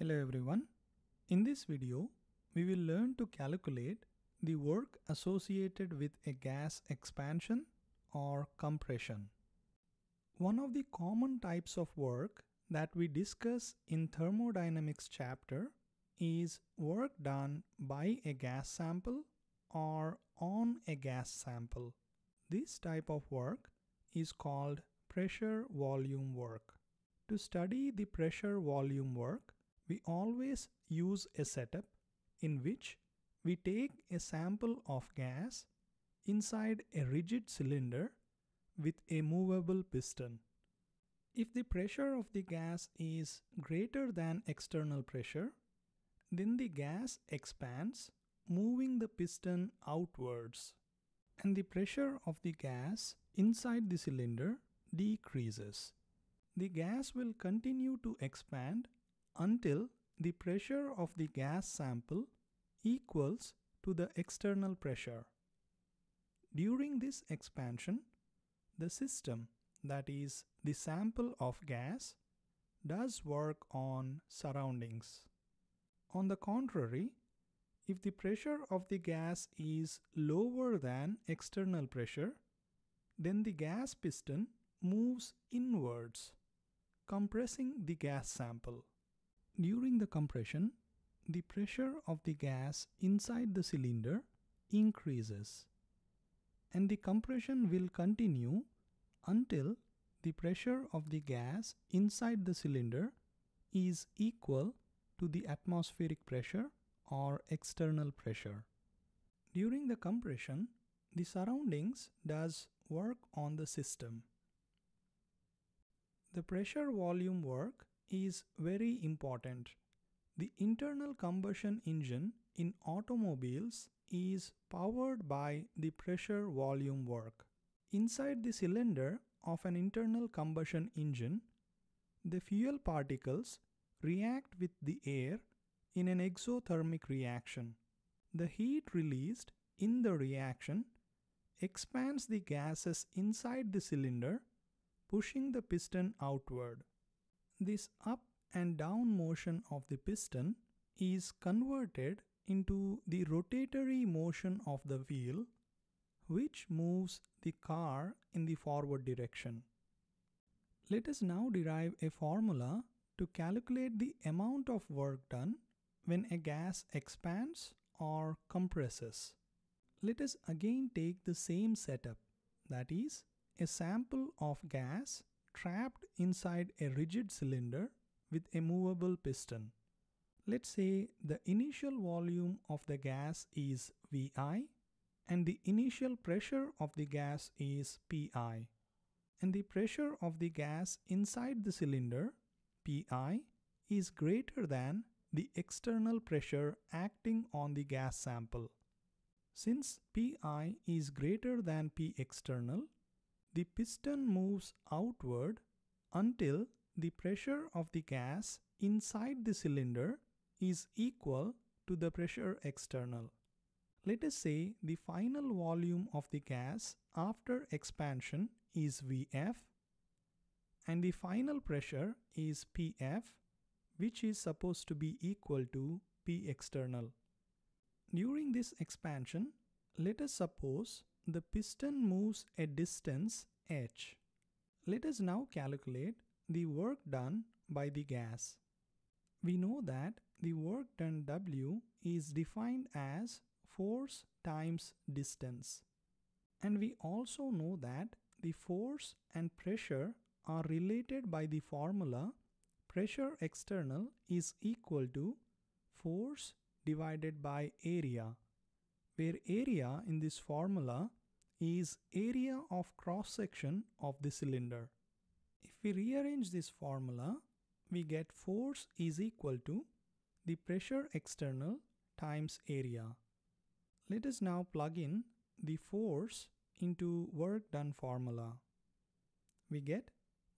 Hello everyone. In this video, we will learn to calculate the work associated with a gas expansion or compression. One of the common types of work that we discuss in thermodynamics chapter is work done by a gas sample or on a gas sample. This type of work is called pressure volume work. To study the pressure volume work, we always use a setup in which we take a sample of gas inside a rigid cylinder with a movable piston. If the pressure of the gas is greater than external pressure, then the gas expands, moving the piston outwards, and the pressure of the gas inside the cylinder decreases. The gas will continue to expand until the pressure of the gas sample equals to the external pressure. During this expansion, the system, that is the sample of gas, does work on surroundings. On the contrary, if the pressure of the gas is lower than external pressure, then the gas piston moves inwards, compressing the gas sample. During the compression, the pressure of the gas inside the cylinder increases and the compression will continue until the pressure of the gas inside the cylinder is equal to the atmospheric pressure or external pressure. During the compression, the surroundings does work on the system. The pressure volume work is very important. The internal combustion engine in automobiles is powered by the pressure volume work. Inside the cylinder of an internal combustion engine, the fuel particles react with the air in an exothermic reaction. The heat released in the reaction expands the gases inside the cylinder, pushing the piston outward. This up and down motion of the piston is converted into the rotatory motion of the wheel which moves the car in the forward direction. Let us now derive a formula to calculate the amount of work done when a gas expands or compresses. Let us again take the same setup that is a sample of gas trapped inside a rigid cylinder with a movable piston. Let's say the initial volume of the gas is Vi and the initial pressure of the gas is Pi. And the pressure of the gas inside the cylinder, Pi, is greater than the external pressure acting on the gas sample. Since Pi is greater than P external, the piston moves outward until the pressure of the gas inside the cylinder is equal to the pressure external. Let us say the final volume of the gas after expansion is Vf and the final pressure is Pf which is supposed to be equal to P external. During this expansion, let us suppose the piston moves a distance h. Let us now calculate the work done by the gas. We know that the work done W is defined as force times distance. And we also know that the force and pressure are related by the formula pressure external is equal to force divided by area, where area in this formula is area of cross section of the cylinder. If we rearrange this formula, we get force is equal to the pressure external times area. Let us now plug in the force into work done formula. We get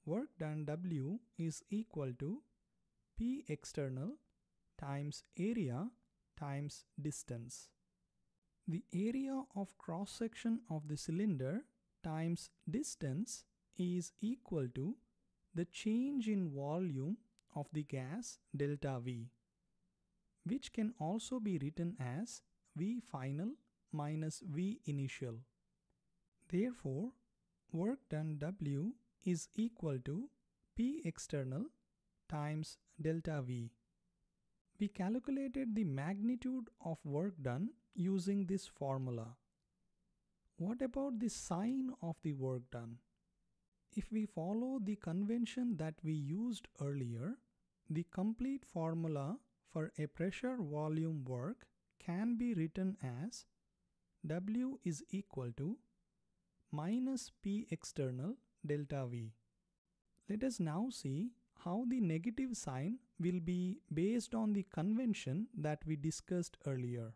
work done W is equal to P external times area times distance. The area of cross section of the cylinder times distance is equal to the change in volume of the gas delta V, which can also be written as V final minus V initial. Therefore, work done W is equal to P external times delta V. We calculated the magnitude of work done using this formula. What about the sign of the work done? If we follow the convention that we used earlier, the complete formula for a pressure volume work can be written as W is equal to minus P external delta V. Let us now see how the negative sign will be based on the convention that we discussed earlier.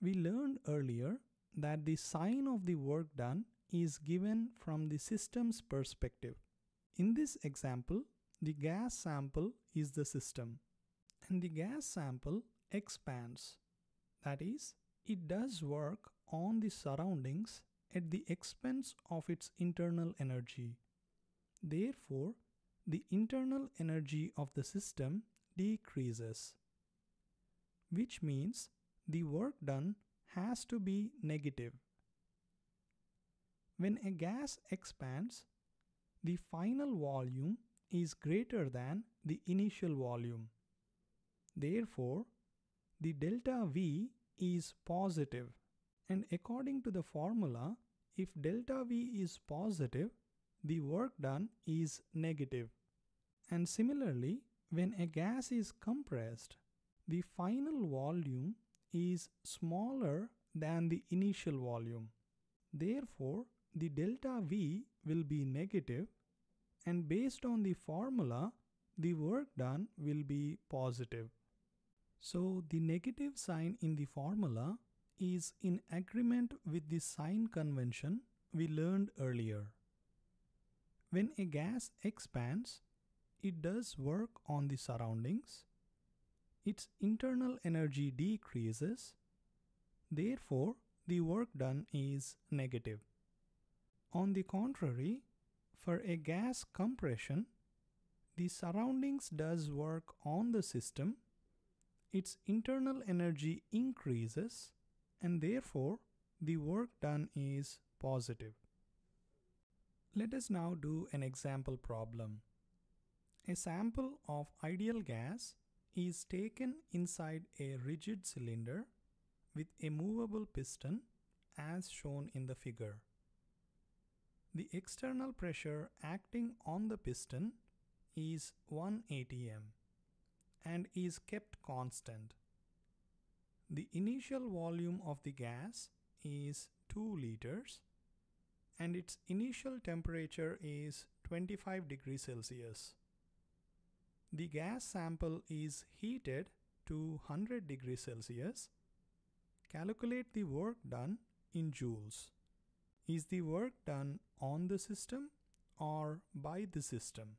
We learned earlier that the sign of the work done is given from the system's perspective. In this example, the gas sample is the system and the gas sample expands. That is, it does work on the surroundings at the expense of its internal energy. Therefore, the internal energy of the system decreases, which means the work done has to be negative. When a gas expands, the final volume is greater than the initial volume. Therefore, the delta V is positive and according to the formula, if delta V is positive, the work done is negative. And similarly, when a gas is compressed, the final volume is smaller than the initial volume. Therefore, the delta V will be negative and based on the formula, the work done will be positive. So the negative sign in the formula is in agreement with the sign convention we learned earlier. When a gas expands, it does work on the surroundings. Its internal energy decreases. Therefore, the work done is negative. On the contrary, for a gas compression, the surroundings does work on the system. Its internal energy increases and therefore the work done is positive. Let us now do an example problem. A sample of ideal gas is taken inside a rigid cylinder with a movable piston as shown in the figure. The external pressure acting on the piston is 1 atm and is kept constant. The initial volume of the gas is 2 liters and its initial temperature is 25 degrees Celsius the gas sample is heated to 100 degrees Celsius, calculate the work done in joules. Is the work done on the system or by the system?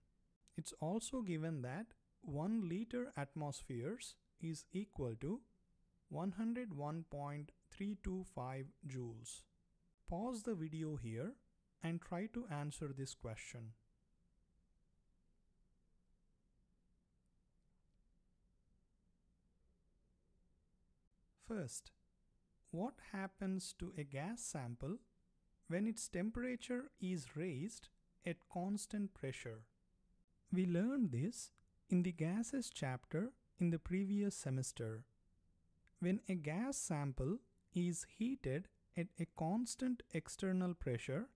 It's also given that 1 liter atmospheres is equal to 101.325 joules. Pause the video here and try to answer this question. First, what happens to a gas sample when its temperature is raised at constant pressure? We learned this in the gases chapter in the previous semester. When a gas sample is heated at a constant external pressure,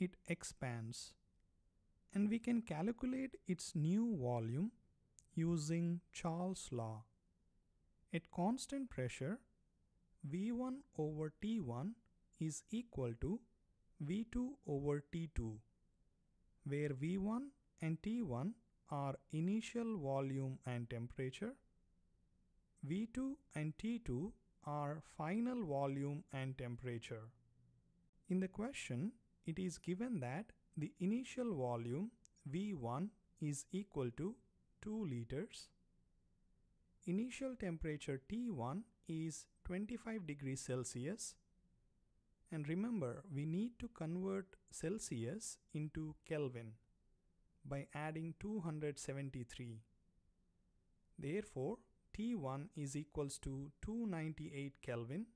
it expands. And we can calculate its new volume using Charles' law. At constant pressure, V1 over T1 is equal to V2 over T2, where V1 and T1 are initial volume and temperature, V2 and T2 are final volume and temperature. In the question, it is given that the initial volume V1 is equal to 2 liters. Initial temperature T1 is 25 degrees Celsius. And remember, we need to convert Celsius into Kelvin by adding 273. Therefore, T1 is equals to 298 Kelvin,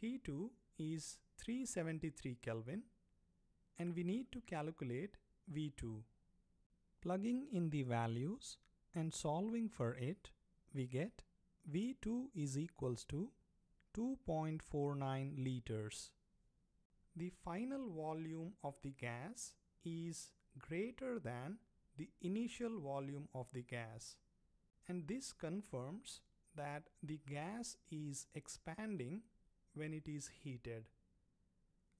T2 is 373 Kelvin, and we need to calculate V2. Plugging in the values and solving for it, we get V2 is equals to 2.49 liters. The final volume of the gas is greater than the initial volume of the gas. And this confirms that the gas is expanding when it is heated.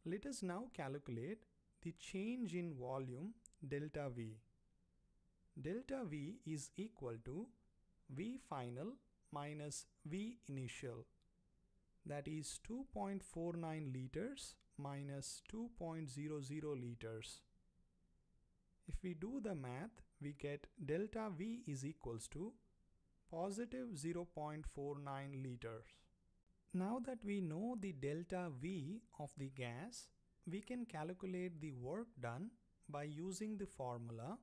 Let us now calculate the change in volume delta V. Delta V is equal to V final minus V initial that is 2.49 liters minus 2.00 liters. If we do the math, we get delta V is equals to positive 0.49 liters. Now that we know the delta V of the gas, we can calculate the work done by using the formula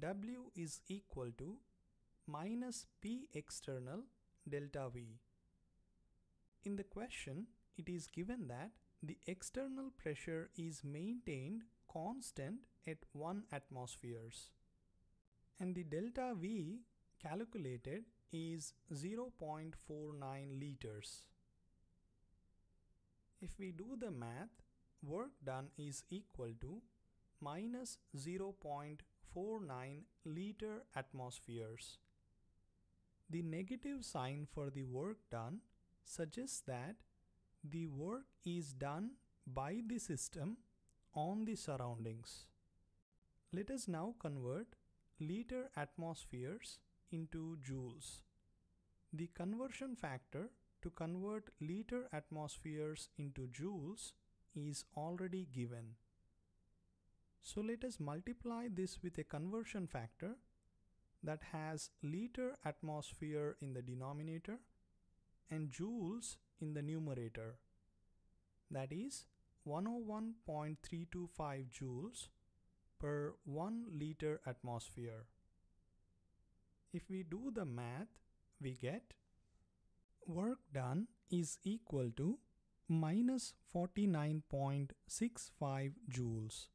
W is equal to minus P external delta V. In the question, it is given that the external pressure is maintained constant at 1 atmospheres and the delta V calculated is 0.49 liters. If we do the math, work done is equal to minus 0.49 liter atmospheres the negative sign for the work done suggests that the work is done by the system on the surroundings. Let us now convert liter atmospheres into joules. The conversion factor to convert liter atmospheres into joules is already given. So let us multiply this with a conversion factor that has liter atmosphere in the denominator and joules in the numerator. That is 101.325 joules per 1 liter atmosphere. If we do the math, we get work done is equal to minus 49.65 joules.